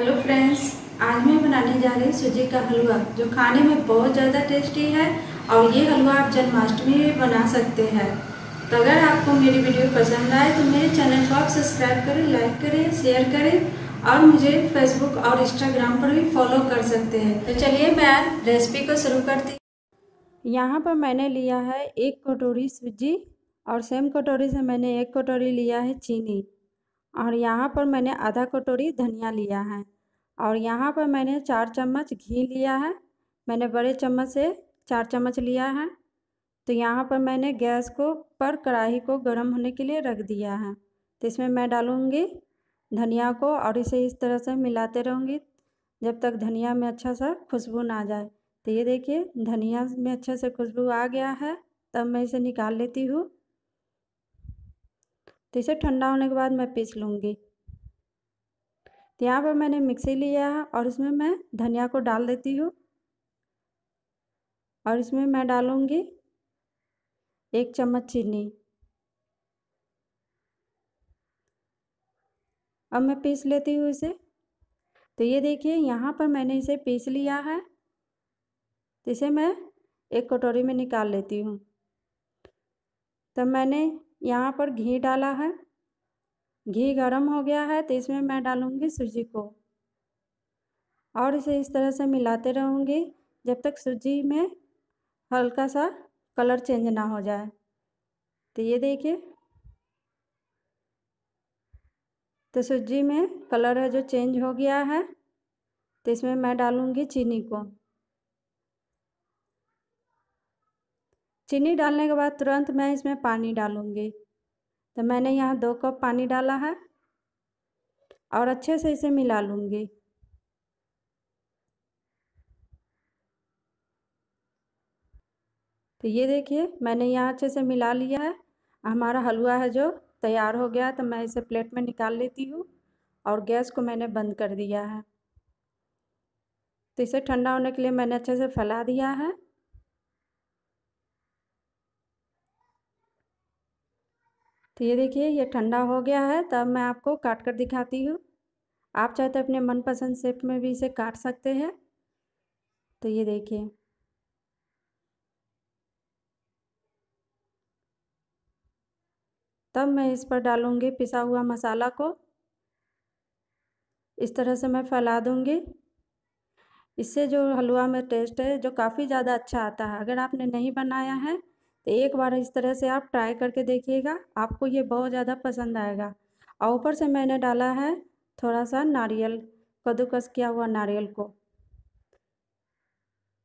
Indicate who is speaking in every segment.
Speaker 1: hello friends आज मैं बनाने जा रही हूँ सूजी का हलवा जो खाने में बहुत ज़्यादा टेस्टी है और ये हलवा आप जन्माष्टमी में बना सकते हैं तो अगर आपको मेरी वीडियो पसंद आए तो मेरे चैनल को आप सब्सक्राइब करें लाइक करें शेयर करें और मुझे फेसबुक और इंस्टाग्राम पर भी फॉलो कर सकते हैं तो चलिए मैं रेसिपी को शुरू करती यहाँ पर मैंने लिया है एक कटोरी सूजी और सेम कटोरी से मैंने एक कटोरी लिया है चीनी और यहाँ पर मैंने आधा कटोरी धनिया लिया है और यहाँ पर मैंने चार चम्मच घी लिया है मैंने बड़े चम्मच से चार चम्मच लिया है तो यहाँ पर मैंने गैस को पर कढ़ाई को गर्म होने के लिए रख दिया है तो इसमें मैं डालूँगी धनिया को और इसे इस तरह से मिलाते रहूँगी जब तक धनिया में अच्छा सा खुशबू ना जाए तो ये देखिए धनिया में अच्छे से खुशबू आ गया है तब मैं इसे निकाल लेती हूँ तो इसे ठंडा होने के बाद मैं पीस लूँगी तो यहाँ पर मैंने मिक्सी लिया है और इसमें मैं धनिया को डाल देती हूँ और इसमें मैं डालूँगी एक चम्मच चीनी अब मैं पीस लेती हूँ इसे तो ये देखिए यहाँ पर मैंने इसे पीस लिया है तो इसे मैं एक कटोरी में निकाल लेती हूँ तब मैंने यहाँ पर घी डाला है घी गर्म हो गया है तो इसमें मैं डालूँगी सूजी को और इसे इस तरह से मिलाते रहूँगी जब तक सूजी में हल्का सा कलर चेंज ना हो जाए तो ये देखिए तो सूजी में कलर है जो चेंज हो गया है तो इसमें मैं डालूँगी चीनी को चीनी डालने के बाद तुरंत मैं इसमें पानी डालूँगी तो मैंने यहाँ दो कप पानी डाला है और अच्छे से इसे मिला लूँगी तो ये देखिए मैंने यहाँ अच्छे से मिला लिया है हमारा हलवा है जो तैयार हो गया तो मैं इसे प्लेट में निकाल लेती हूँ और गैस को मैंने बंद कर दिया है तो इसे ठंडा होने के लिए मैंने अच्छे से फैला दिया है तो ये देखिए ये ठंडा हो गया है तब मैं आपको काट कर दिखाती हूँ आप चाहे तो अपने मनपसंद शेप में भी इसे काट सकते हैं तो ये देखिए तब मैं इस पर डालूँगी पिसा हुआ मसाला को इस तरह से मैं फैला दूँगी इससे जो हलवा में टेस्ट है जो काफ़ी ज़्यादा अच्छा आता है अगर आपने नहीं बनाया है तो एक बार इस तरह से आप ट्राई करके देखिएगा आपको ये बहुत ज़्यादा पसंद आएगा और ऊपर से मैंने डाला है थोड़ा सा नारियल कद्दूकस किया हुआ नारियल को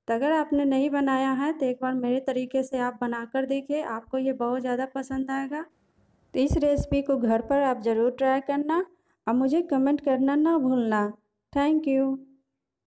Speaker 1: तो अगर आपने नहीं बनाया है तो एक बार मेरे तरीके से आप बना कर देखिए आपको ये बहुत ज़्यादा पसंद आएगा तो इस रेसिपी को घर पर आप ज़रूर ट्राई करना और मुझे कमेंट करना ना भूलना थैंक यू